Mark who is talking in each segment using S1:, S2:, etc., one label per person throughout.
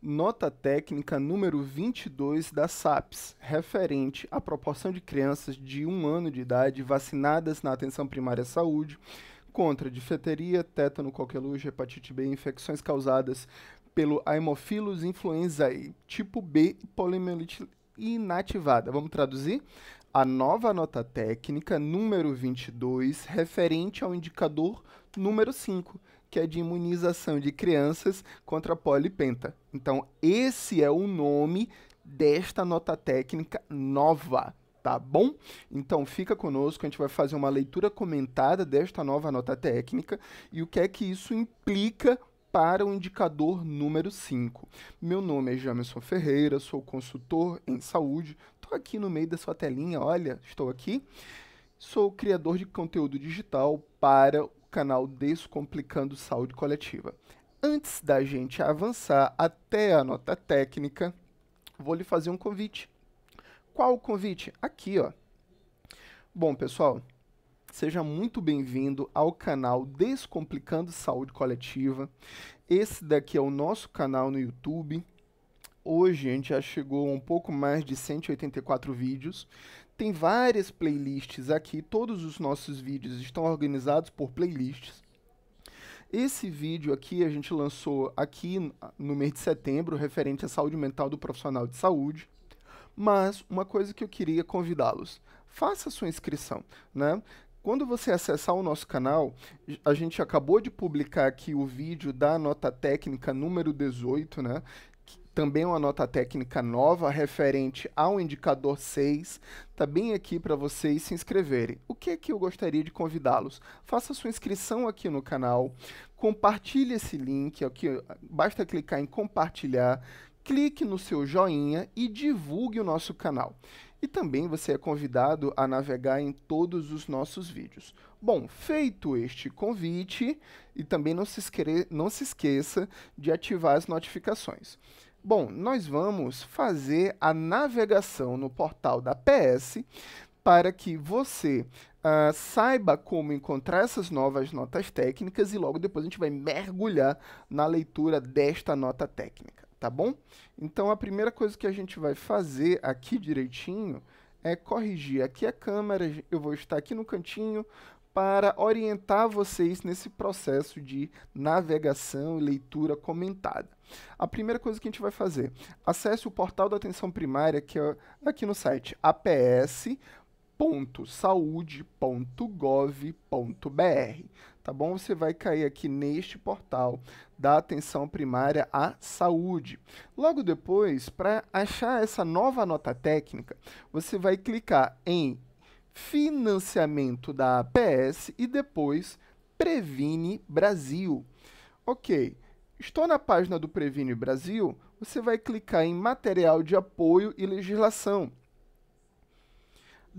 S1: nota técnica número 22 da Sapes referente à proporção de crianças de um ano de idade vacinadas na atenção primária à saúde contra difeteria, tétano, coqueluche, hepatite B, infecções causadas pelo Haemophilus influenzae tipo B e poliomielite inativada. Vamos traduzir? A nova nota técnica número 22, referente ao indicador número 5, que é de imunização de crianças contra polipenta. Então, esse é o nome desta nota técnica nova, tá bom? Então, fica conosco, a gente vai fazer uma leitura comentada desta nova nota técnica e o que é que isso implica para o indicador número 5. Meu nome é Jamerson Ferreira, sou consultor em saúde, estou aqui no meio da sua telinha, olha, estou aqui. Sou criador de conteúdo digital para canal Descomplicando Saúde Coletiva. Antes da gente avançar até a nota técnica, vou lhe fazer um convite. Qual o convite? Aqui, ó. Bom, pessoal, seja muito bem-vindo ao canal Descomplicando Saúde Coletiva. Esse daqui é o nosso canal no YouTube. Hoje a gente já chegou a um pouco mais de 184 vídeos tem várias playlists aqui, todos os nossos vídeos estão organizados por playlists. Esse vídeo aqui a gente lançou aqui no mês de setembro, referente à saúde mental do profissional de saúde. Mas uma coisa que eu queria convidá-los, faça sua inscrição, né? Quando você acessar o nosso canal, a gente acabou de publicar aqui o vídeo da nota técnica número 18, né? também uma nota técnica nova referente ao indicador 6, está bem aqui para vocês se inscreverem. O que é que eu gostaria de convidá-los? Faça sua inscrição aqui no canal, compartilhe esse link, aqui, basta clicar em compartilhar, clique no seu joinha e divulgue o nosso canal. E também você é convidado a navegar em todos os nossos vídeos. Bom, feito este convite, e também não se, esque não se esqueça de ativar as notificações. Bom, nós vamos fazer a navegação no portal da PS para que você uh, saiba como encontrar essas novas notas técnicas e logo depois a gente vai mergulhar na leitura desta nota técnica, tá bom? Então a primeira coisa que a gente vai fazer aqui direitinho é, corrigir aqui a é câmera, eu vou estar aqui no cantinho para orientar vocês nesse processo de navegação e leitura comentada. A primeira coisa que a gente vai fazer, acesse o portal da atenção primária, que é aqui no site aps.saude.gov.br tá bom? Você vai cair aqui neste portal da atenção primária à saúde. Logo depois, para achar essa nova nota técnica, você vai clicar em financiamento da APS e depois Previne Brasil. OK. Estou na página do Previne Brasil, você vai clicar em material de apoio e legislação.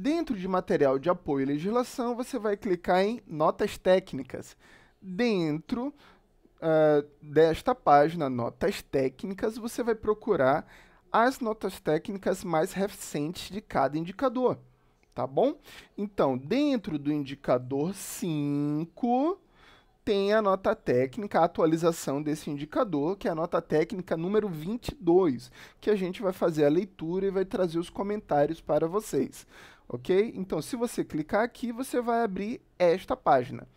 S1: Dentro de material de apoio e legislação, você vai clicar em notas técnicas. Dentro uh, desta página, notas técnicas, você vai procurar as notas técnicas mais recentes de cada indicador, tá bom? Então, dentro do indicador 5, tem a nota técnica, a atualização desse indicador, que é a nota técnica número 22, que a gente vai fazer a leitura e vai trazer os comentários para vocês ok? Então, se você clicar aqui, você vai abrir esta página.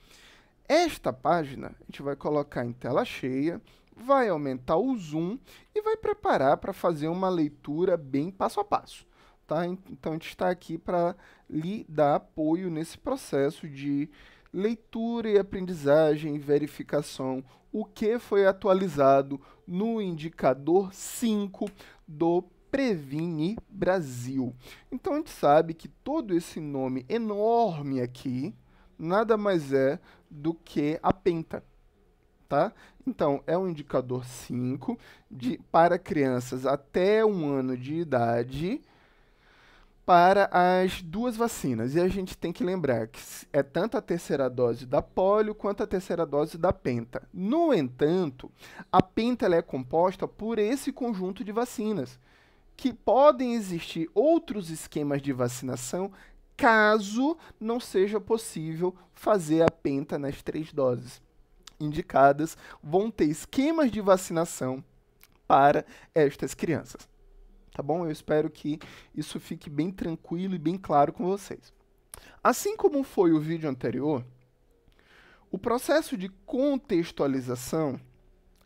S1: Esta página, a gente vai colocar em tela cheia, vai aumentar o zoom e vai preparar para fazer uma leitura bem passo a passo. Tá? Então, a gente está aqui para lhe dar apoio nesse processo de leitura e aprendizagem verificação, o que foi atualizado no indicador 5 do Previne Brasil. Então a gente sabe que todo esse nome enorme aqui nada mais é do que a penta. Tá? Então, é um indicador 5 de, para crianças até um ano de idade para as duas vacinas. E a gente tem que lembrar que é tanto a terceira dose da polio quanto a terceira dose da penta. No entanto, a penta é composta por esse conjunto de vacinas que podem existir outros esquemas de vacinação caso não seja possível fazer a penta nas três doses indicadas, vão ter esquemas de vacinação para estas crianças. Tá bom? Eu espero que isso fique bem tranquilo e bem claro com vocês. Assim como foi o vídeo anterior, o processo de contextualização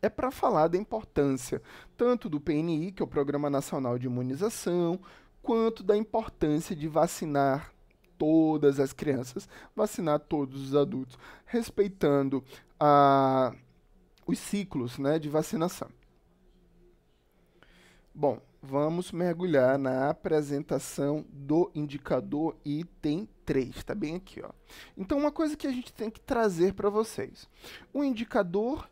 S1: é para falar da importância tanto do PNI, que é o Programa Nacional de Imunização, quanto da importância de vacinar todas as crianças, vacinar todos os adultos, respeitando a, os ciclos né, de vacinação. Bom, vamos mergulhar na apresentação do indicador item 3, está bem aqui. Ó. Então, uma coisa que a gente tem que trazer para vocês: o indicador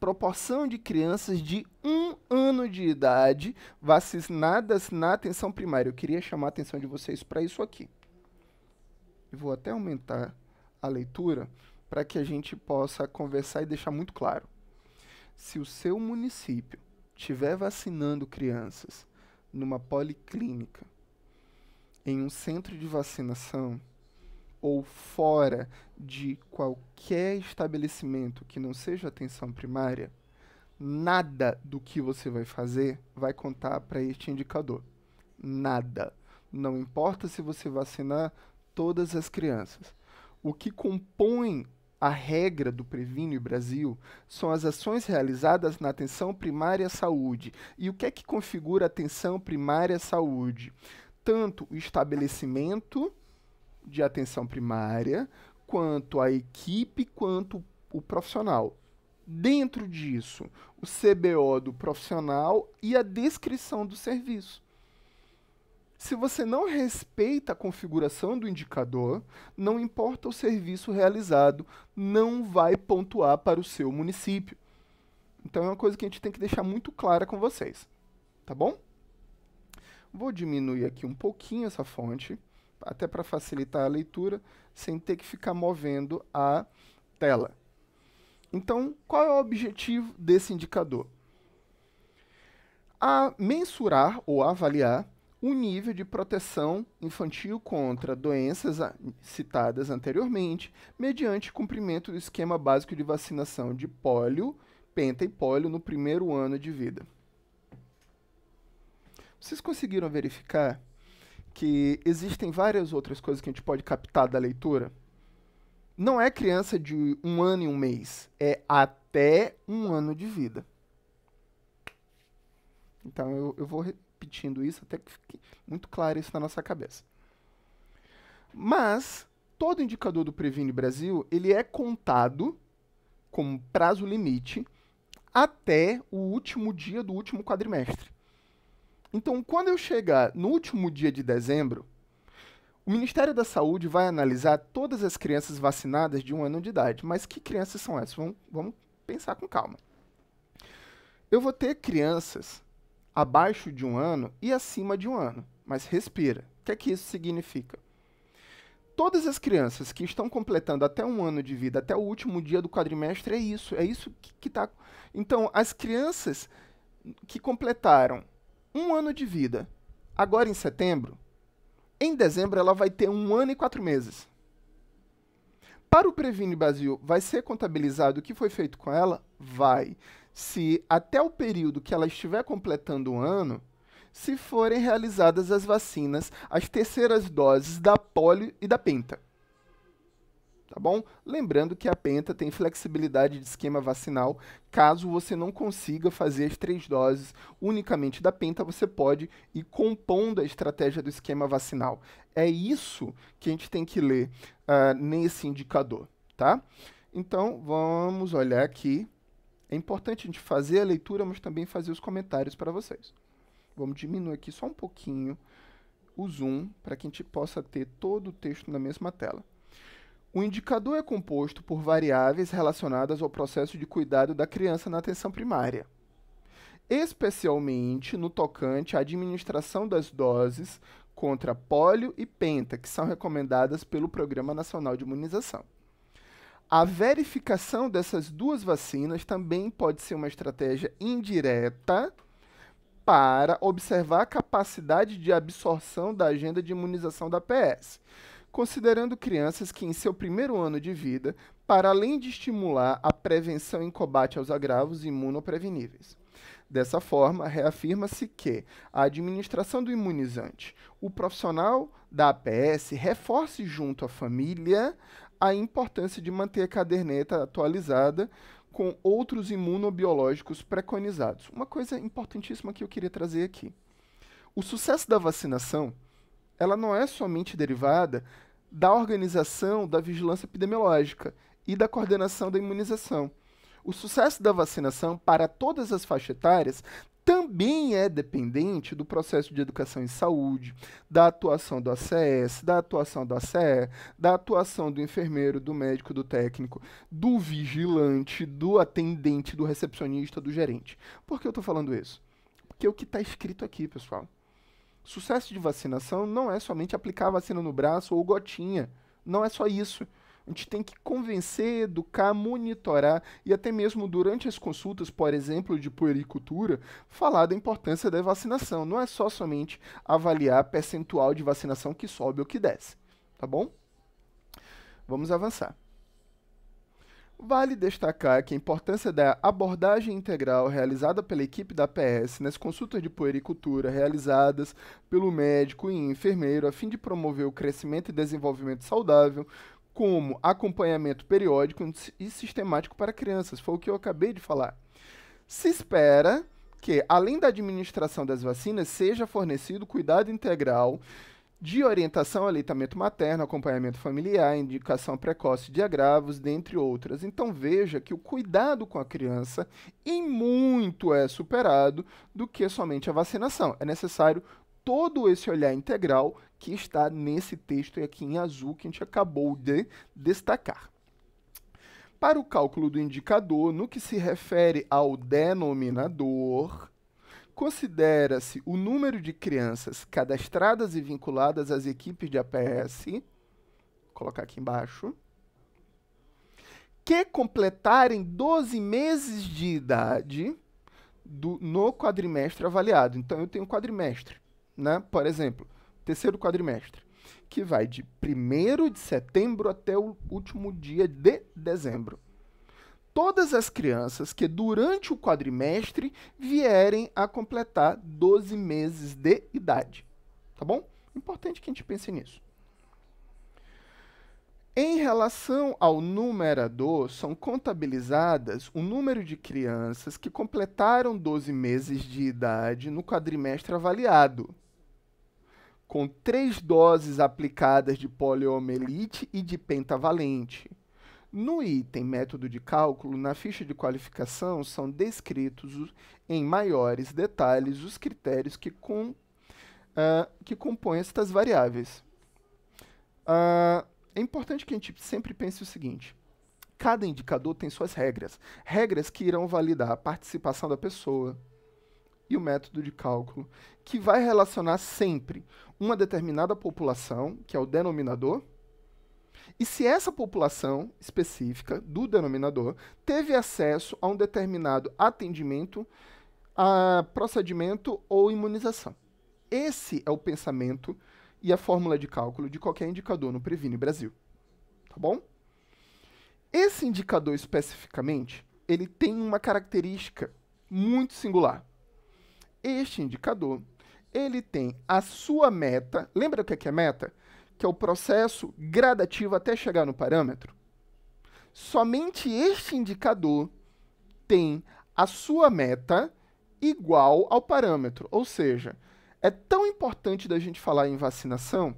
S1: proporção de crianças de um ano de idade vacinadas na atenção primária. Eu queria chamar a atenção de vocês para isso aqui. vou até aumentar a leitura para que a gente possa conversar e deixar muito claro. Se o seu município estiver vacinando crianças numa policlínica, em um centro de vacinação ou fora de qualquer estabelecimento que não seja atenção primária, nada do que você vai fazer vai contar para este indicador. Nada. Não importa se você vacinar todas as crianças. O que compõe a regra do Previne Brasil são as ações realizadas na atenção primária à saúde. E o que é que configura atenção primária à saúde? Tanto o estabelecimento de atenção primária quanto a equipe, quanto o profissional. Dentro disso, o CBO do profissional e a descrição do serviço. Se você não respeita a configuração do indicador, não importa o serviço realizado, não vai pontuar para o seu município. Então é uma coisa que a gente tem que deixar muito clara com vocês, tá bom? Vou diminuir aqui um pouquinho essa fonte até para facilitar a leitura, sem ter que ficar movendo a tela. Então, qual é o objetivo desse indicador? A mensurar ou avaliar o nível de proteção infantil contra doenças citadas anteriormente, mediante cumprimento do esquema básico de vacinação de pólio, penta e pólio no primeiro ano de vida. Vocês conseguiram verificar que existem várias outras coisas que a gente pode captar da leitura. Não é criança de um ano e um mês, é até um ano de vida. Então eu, eu vou repetindo isso até que fique muito claro isso na nossa cabeça. Mas todo indicador do Previne Brasil ele é contado como prazo limite até o último dia do último quadrimestre. Então, quando eu chegar no último dia de dezembro, o Ministério da Saúde vai analisar todas as crianças vacinadas de um ano de idade. Mas que crianças são essas? Vamos, vamos pensar com calma. Eu vou ter crianças abaixo de um ano e acima de um ano. Mas respira. O que é que isso significa? Todas as crianças que estão completando até um ano de vida, até o último dia do quadrimestre, é isso. É isso que está. Então, as crianças que completaram um ano de vida, agora em setembro, em dezembro ela vai ter um ano e quatro meses. Para o Previne Brasil, vai ser contabilizado o que foi feito com ela? Vai. Se até o período que ela estiver completando um ano, se forem realizadas as vacinas, as terceiras doses da polio e da penta tá bom? Lembrando que a penta tem flexibilidade de esquema vacinal. Caso você não consiga fazer as três doses unicamente da penta, você pode ir compondo a estratégia do esquema vacinal. É isso que a gente tem que ler uh, nesse indicador, tá? Então, vamos olhar aqui. É importante a gente fazer a leitura, mas também fazer os comentários para vocês. Vamos diminuir aqui só um pouquinho o zoom para que a gente possa ter todo o texto na mesma tela. O indicador é composto por variáveis relacionadas ao processo de cuidado da criança na atenção primária, especialmente no tocante à administração das doses contra polio e penta, que são recomendadas pelo Programa Nacional de Imunização. A verificação dessas duas vacinas também pode ser uma estratégia indireta para observar a capacidade de absorção da agenda de imunização da PS considerando crianças que, em seu primeiro ano de vida, para além de estimular a prevenção e combate aos agravos imunopreveníveis. Dessa forma, reafirma-se que a administração do imunizante, o profissional da APS reforce junto à família a importância de manter a caderneta atualizada com outros imunobiológicos preconizados. Uma coisa importantíssima que eu queria trazer aqui. O sucesso da vacinação, ela não é somente derivada da organização da vigilância epidemiológica e da coordenação da imunização. O sucesso da vacinação para todas as faixas etárias também é dependente do processo de educação em saúde, da atuação do ACS, da atuação do ACE, da atuação do enfermeiro, do médico, do técnico, do vigilante, do atendente, do recepcionista, do gerente. Por que eu estou falando isso? Porque é o que está escrito aqui, pessoal. Sucesso de vacinação não é somente aplicar a vacina no braço ou gotinha. Não é só isso. A gente tem que convencer, educar, monitorar e até mesmo durante as consultas, por exemplo, de puericultura, falar da importância da vacinação. Não é só somente avaliar percentual de vacinação que sobe ou que desce, tá bom? Vamos avançar. Vale destacar que a importância da abordagem integral realizada pela equipe da PS nas consultas de puericultura realizadas pelo médico e enfermeiro a fim de promover o crescimento e desenvolvimento saudável, como acompanhamento periódico e sistemático para crianças, foi o que eu acabei de falar. Se espera que, além da administração das vacinas, seja fornecido cuidado integral de orientação, aleitamento materno, acompanhamento familiar, indicação precoce de agravos, dentre outras. Então veja que o cuidado com a criança em muito é superado do que somente a vacinação. É necessário todo esse olhar integral que está nesse texto aqui em azul que a gente acabou de destacar. Para o cálculo do indicador, no que se refere ao denominador, considera-se o número de crianças cadastradas e vinculadas às equipes de APS, vou colocar aqui embaixo, que completarem 12 meses de idade do, no quadrimestre avaliado. Então, eu tenho um quadrimestre, né? por exemplo, terceiro quadrimestre, que vai de 1 de setembro até o último dia de dezembro todas as crianças que durante o quadrimestre vierem a completar 12 meses de idade. Tá bom? Importante que a gente pense nisso. Em relação ao numerador, são contabilizadas o número de crianças que completaram 12 meses de idade no quadrimestre avaliado, com três doses aplicadas de poliomielite e de pentavalente. No item método de cálculo, na ficha de qualificação, são descritos em maiores detalhes os critérios que, com, uh, que compõem estas variáveis. Uh, é importante que a gente sempre pense o seguinte: cada indicador tem suas regras, regras que irão validar a participação da pessoa e o método de cálculo, que vai relacionar sempre uma determinada população, que é o denominador, e se essa população específica do denominador teve acesso a um determinado atendimento, a procedimento ou imunização. Esse é o pensamento e a fórmula de cálculo de qualquer indicador no Previne Brasil. Tá bom? Esse indicador especificamente, ele tem uma característica muito singular. Este indicador, ele tem a sua meta, lembra o que é, que é meta? que é o processo gradativo até chegar no parâmetro, somente este indicador tem a sua meta igual ao parâmetro. Ou seja, é tão importante da gente falar em vacinação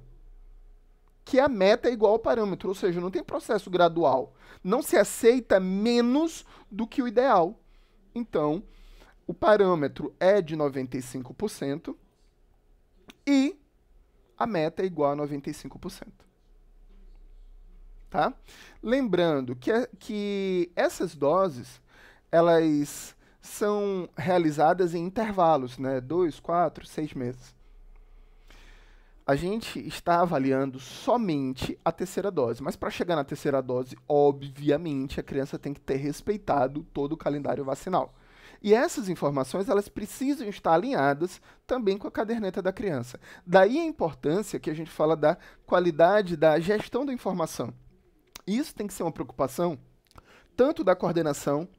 S1: que a meta é igual ao parâmetro, ou seja, não tem processo gradual. Não se aceita menos do que o ideal. Então, o parâmetro é de 95% e a meta é igual a 95%. Tá? Lembrando que, que essas doses, elas são realizadas em intervalos, né? Dois, quatro, seis meses. A gente está avaliando somente a terceira dose, mas para chegar na terceira dose, obviamente, a criança tem que ter respeitado todo o calendário vacinal. E essas informações elas precisam estar alinhadas também com a caderneta da criança. Daí a importância que a gente fala da qualidade da gestão da informação. Isso tem que ser uma preocupação tanto da coordenação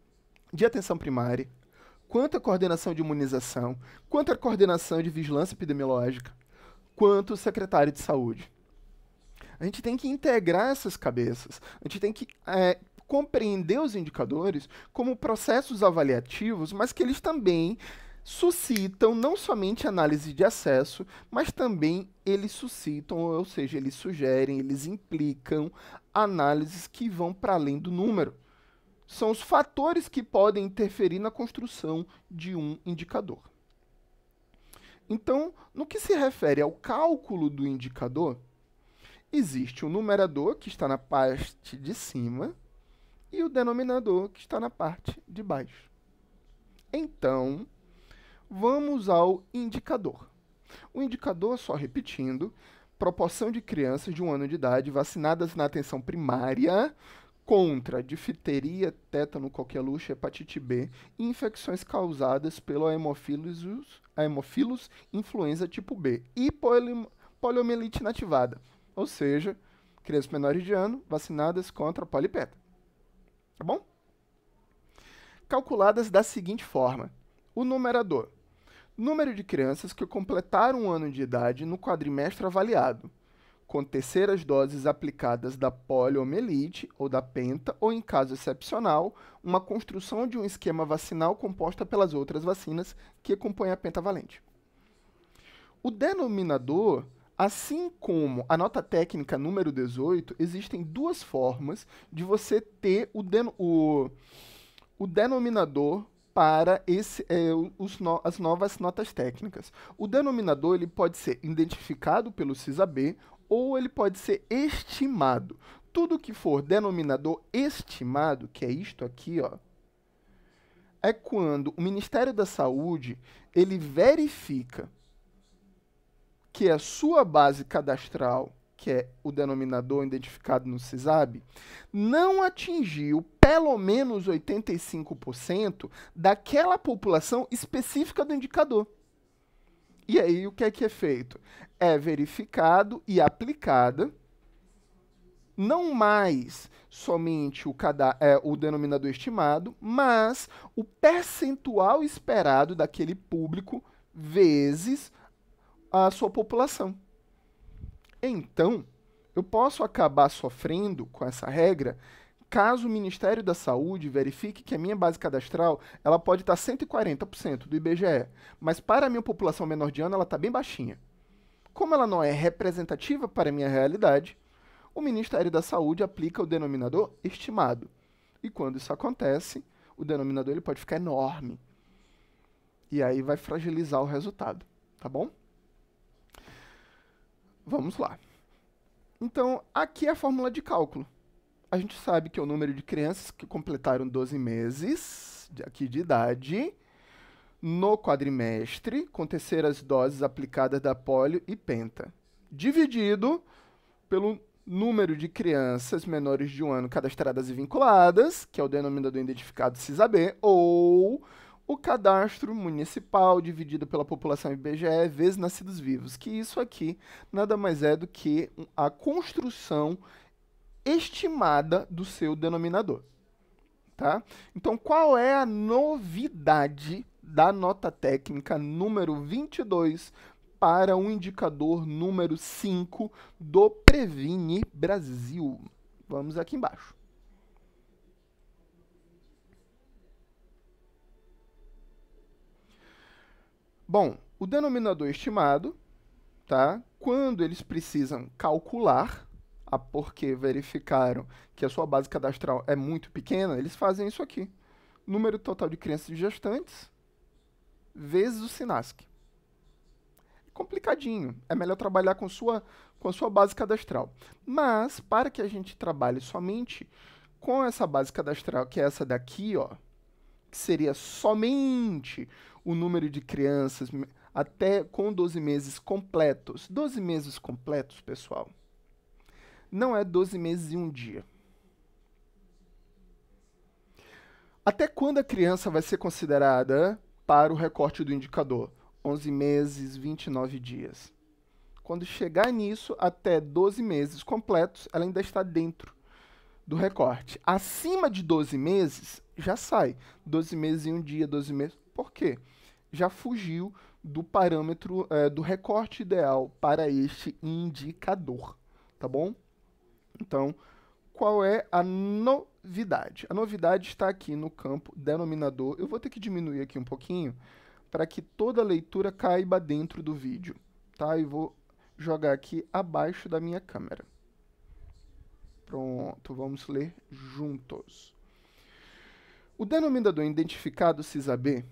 S1: de atenção primária, quanto a coordenação de imunização, quanto a coordenação de vigilância epidemiológica, quanto o secretário de saúde. A gente tem que integrar essas cabeças. A gente tem que é, compreender os indicadores como processos avaliativos, mas que eles também suscitam não somente análise de acesso, mas também eles suscitam, ou seja, eles sugerem, eles implicam análises que vão para além do número. São os fatores que podem interferir na construção de um indicador. Então, no que se refere ao cálculo do indicador, existe o um numerador que está na parte de cima, e o denominador que está na parte de baixo. Então, vamos ao indicador. O indicador, só repetindo, proporção de crianças de um ano de idade vacinadas na atenção primária contra difteria, tétano, coqueluche, hepatite B e infecções causadas pelo hemofilos, hemofilos influenza tipo B e poliomielite inativada, ou seja, crianças menores de ano vacinadas contra polipeta tá bom? Calculadas da seguinte forma: o numerador, número de crianças que completaram um ano de idade no quadrimestre avaliado, com terceiras doses aplicadas da poliomielite ou da penta, ou em caso excepcional, uma construção de um esquema vacinal composta pelas outras vacinas que compõem a pentavalente. O denominador Assim como a nota técnica número 18, existem duas formas de você ter o, den o, o denominador para esse, é, no as novas notas técnicas. O denominador ele pode ser identificado pelo CISAB ou ele pode ser estimado. Tudo que for denominador estimado, que é isto aqui, ó, é quando o Ministério da Saúde ele verifica que é a sua base cadastral, que é o denominador identificado no CISAB, não atingiu pelo menos 85% daquela população específica do indicador. E aí o que é que é feito? É verificado e aplicada não mais somente o, é, o, denominador estimado, mas o percentual esperado daquele público vezes a sua população. Então, eu posso acabar sofrendo com essa regra caso o Ministério da Saúde verifique que a minha base cadastral ela pode estar 140% do IBGE, mas para a minha população menor de ano ela está bem baixinha. Como ela não é representativa para a minha realidade, o Ministério da Saúde aplica o denominador estimado. E quando isso acontece, o denominador ele pode ficar enorme. E aí vai fragilizar o resultado, tá bom? Vamos lá. Então, aqui é a fórmula de cálculo. A gente sabe que o número de crianças que completaram 12 meses de, aqui de idade no quadrimestre, com terceiras doses aplicadas da polio e penta, dividido pelo número de crianças menores de um ano cadastradas e vinculadas, que é o denominador identificado CISAB, ou o cadastro municipal dividido pela população IBGE vezes nascidos vivos, que isso aqui nada mais é do que a construção estimada do seu denominador. Tá? Então, qual é a novidade da nota técnica número 22 para o indicador número 5 do Previne Brasil? Vamos aqui embaixo. Bom, o denominador estimado, tá? Quando eles precisam calcular, a porque verificaram que a sua base cadastral é muito pequena, eles fazem isso aqui. Número total de crianças gestantes vezes o SINASC. É complicadinho, é melhor trabalhar com sua com a sua base cadastral. Mas para que a gente trabalhe somente com essa base cadastral, que é essa daqui, ó, que seria somente o número de crianças até com 12 meses completos. 12 meses completos, pessoal, não é 12 meses e um dia. Até quando a criança vai ser considerada para o recorte do indicador? 11 meses, 29 dias. Quando chegar nisso, até 12 meses completos, ela ainda está dentro do recorte. Acima de 12 meses, já sai. 12 meses e um dia, 12 meses. Por quê? Já fugiu do parâmetro, é, do recorte ideal para este indicador, tá bom? Então, qual é a novidade? A novidade está aqui no campo denominador. Eu vou ter que diminuir aqui um pouquinho para que toda a leitura caiba dentro do vídeo, tá? E vou jogar aqui abaixo da minha câmera. Pronto, vamos ler juntos. O denominador identificado B,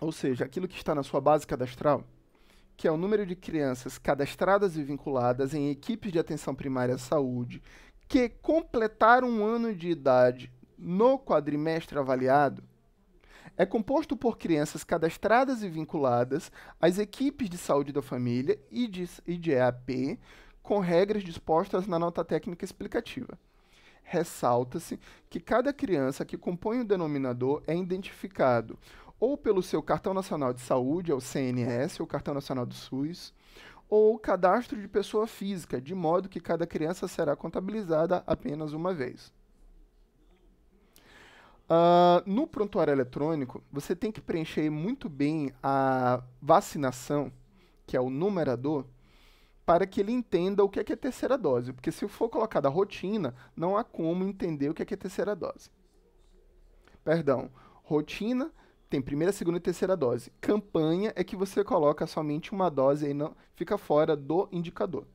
S1: ou seja, aquilo que está na sua base cadastral, que é o número de crianças cadastradas e vinculadas em equipes de atenção primária à saúde que completaram um ano de idade no quadrimestre avaliado, é composto por crianças cadastradas e vinculadas às equipes de saúde da família e de, e de EAP, com regras dispostas na nota técnica explicativa. Ressalta-se que cada criança que compõe o denominador é identificado ou pelo seu Cartão Nacional de Saúde, é o CNS, ou Cartão Nacional do SUS, ou cadastro de pessoa física, de modo que cada criança será contabilizada apenas uma vez. Uh, no prontuário eletrônico, você tem que preencher muito bem a vacinação, que é o numerador, para que ele entenda o que é, que é terceira dose. Porque se for colocada a rotina, não há como entender o que é, que é terceira dose. Perdão, rotina, tem primeira, segunda e terceira dose. Campanha é que você coloca somente uma dose e não fica fora do indicador.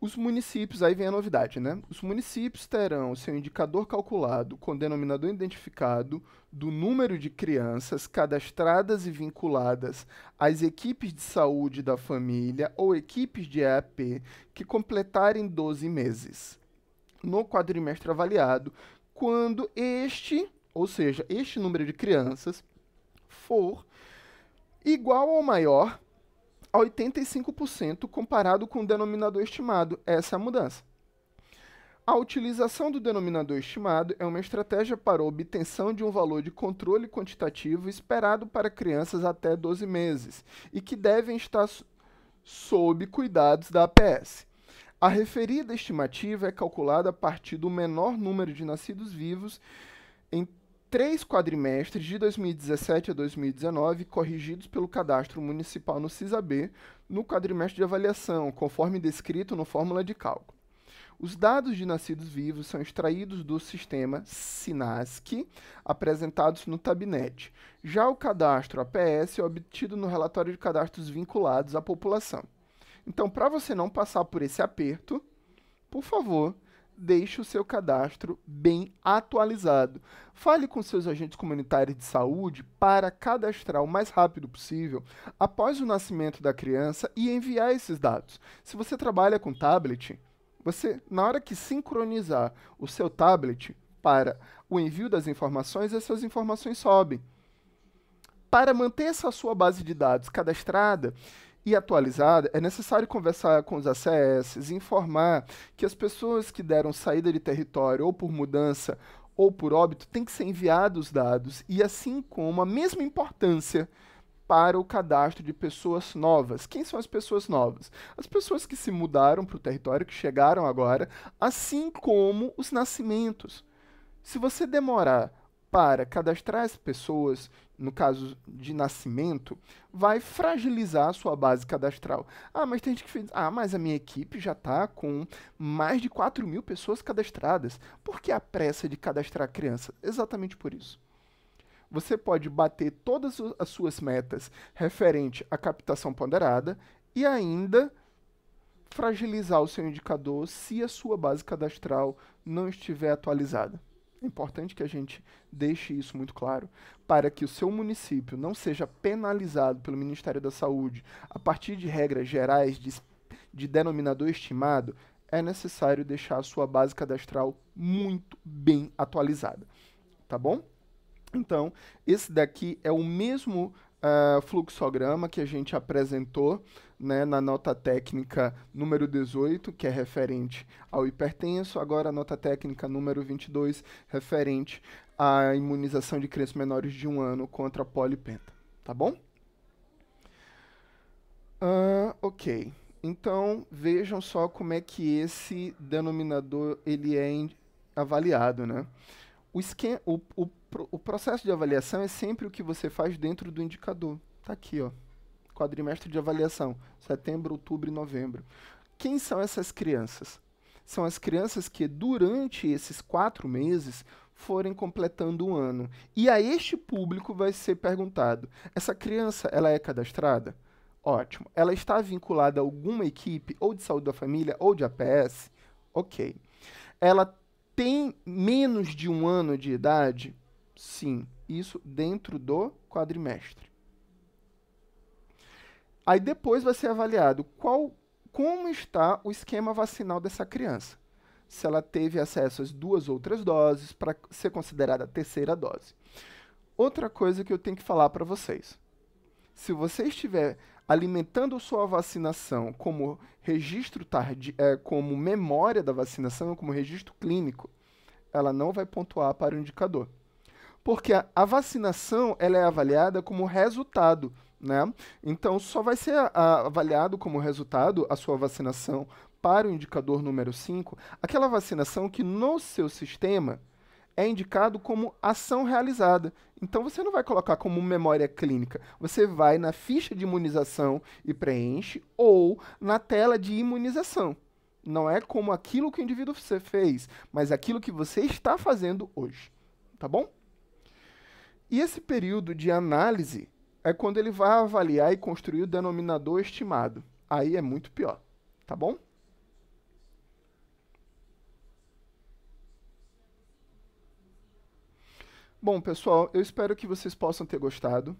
S1: Os municípios, aí vem a novidade, né? Os municípios terão seu indicador calculado com denominador identificado do número de crianças cadastradas e vinculadas às equipes de saúde da família ou equipes de EAP que completarem 12 meses no quadrimestre avaliado, quando este ou seja, este número de crianças, for igual ou maior a 85% comparado com o denominador estimado. Essa é a mudança. A utilização do denominador estimado é uma estratégia para a obtenção de um valor de controle quantitativo esperado para crianças até 12 meses e que devem estar sob cuidados da APS. A referida estimativa é calculada a partir do menor número de nascidos vivos em três quadrimestres de 2017 a 2019 corrigidos pelo cadastro municipal no CISAB no quadrimestre de avaliação, conforme descrito no fórmula de cálculo. Os dados de nascidos vivos são extraídos do sistema SINASC, apresentados no tabinete. Já o cadastro APS é obtido no relatório de cadastros vinculados à população. Então, para você não passar por esse aperto, por favor, deixe o seu cadastro bem atualizado. Fale com seus agentes comunitários de saúde para cadastrar o mais rápido possível após o nascimento da criança e enviar esses dados. Se você trabalha com tablet, você na hora que sincronizar o seu tablet para o envio das informações, essas informações sobem. Para manter essa sua base de dados cadastrada, e atualizada, é necessário conversar com os ACS, informar que as pessoas que deram saída de território ou por mudança ou por óbito têm que ser enviados dados e assim como a mesma importância para o cadastro de pessoas novas. Quem são as pessoas novas? As pessoas que se mudaram para o território, que chegaram agora, assim como os nascimentos. Se você demorar para cadastrar as pessoas, no caso de nascimento, vai fragilizar a sua base cadastral. Ah, mas tem gente que fez. Ah, mas a minha equipe já está com mais de 4 mil pessoas cadastradas. Por que a pressa de cadastrar a criança? Exatamente por isso. Você pode bater todas as suas metas referente à captação ponderada e ainda fragilizar o seu indicador se a sua base cadastral não estiver atualizada. É importante que a gente deixe isso muito claro, para que o seu município não seja penalizado pelo Ministério da Saúde a partir de regras gerais de, de denominador estimado, é necessário deixar a sua base cadastral muito bem atualizada. Tá bom? Então, esse daqui é o mesmo uh, fluxograma que a gente apresentou né, na nota técnica número 18, que é referente ao hipertenso, agora a nota técnica número 22, referente à imunização de crianças menores de um ano contra a polipenta. Tá bom? Uh, ok. Então, vejam só como é que esse denominador ele é avaliado, né? o, esquema, o, o, o processo de avaliação é sempre o que você faz dentro do indicador. Está aqui, ó. quadrimestre de avaliação, setembro, outubro e novembro. Quem são essas crianças? São as crianças que, durante esses quatro meses, forem completando um ano. E a este público vai ser perguntado: essa criança ela é cadastrada? Ótimo. Ela está vinculada a alguma equipe, ou de saúde da família, ou de APS? Ok. Ela tem menos de um ano de idade? Sim, isso dentro do quadrimestre. Aí depois vai ser avaliado qual, como está o esquema vacinal dessa criança. Se ela teve acesso às duas outras doses para ser considerada a terceira dose. Outra coisa que eu tenho que falar para vocês. Se você estiver alimentando sua vacinação como registro tarde é, como memória da vacinação, como registro clínico, ela não vai pontuar para o indicador. Porque a, a vacinação ela é avaliada como resultado, né? Então só vai ser a, a, avaliado como resultado a sua vacinação para o indicador número 5, aquela vacinação que no seu sistema é indicado como ação realizada. Então você não vai colocar como memória clínica. Você vai na ficha de imunização e preenche ou na tela de imunização. Não é como aquilo que o indivíduo você fez, mas aquilo que você está fazendo hoje. Tá bom? E esse período de análise é quando ele vai avaliar e construir o denominador estimado. Aí é muito pior. Tá bom? Bom, pessoal, eu espero que vocês possam ter gostado.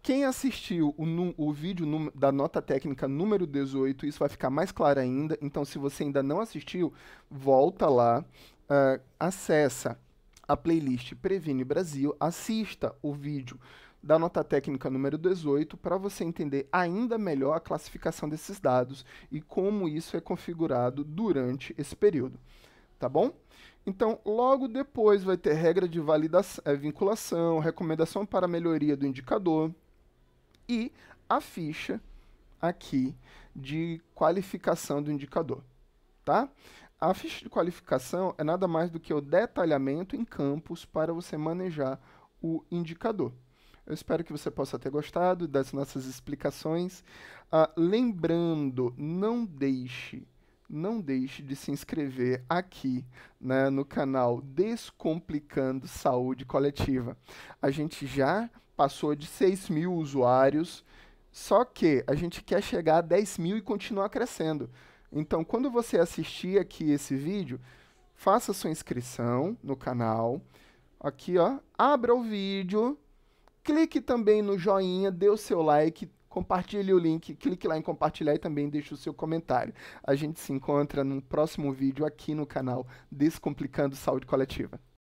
S1: Quem assistiu o, o vídeo da nota técnica número 18, isso vai ficar mais claro ainda. Então, se você ainda não assistiu, volta lá, uh, acessa a playlist Previne Brasil, assista o vídeo da nota técnica número 18 para você entender ainda melhor a classificação desses dados e como isso é configurado durante esse período. Tá bom? Então, logo depois vai ter regra de validação, é, vinculação, recomendação para melhoria do indicador e a ficha aqui de qualificação do indicador, tá? A ficha de qualificação é nada mais do que o detalhamento em campos para você manejar o indicador. Eu espero que você possa ter gostado das nossas explicações. Ah, lembrando, não deixe não deixe de se inscrever aqui né, no canal Descomplicando Saúde Coletiva. A gente já passou de 6 mil usuários, só que a gente quer chegar a 10 mil e continuar crescendo. Então, quando você assistir aqui esse vídeo, faça sua inscrição no canal. Aqui, ó, abra o vídeo, clique também no joinha, dê o seu like, compartilhe o link, clique lá em compartilhar e também deixe o seu comentário. A gente se encontra no próximo vídeo aqui no canal Descomplicando Saúde Coletiva.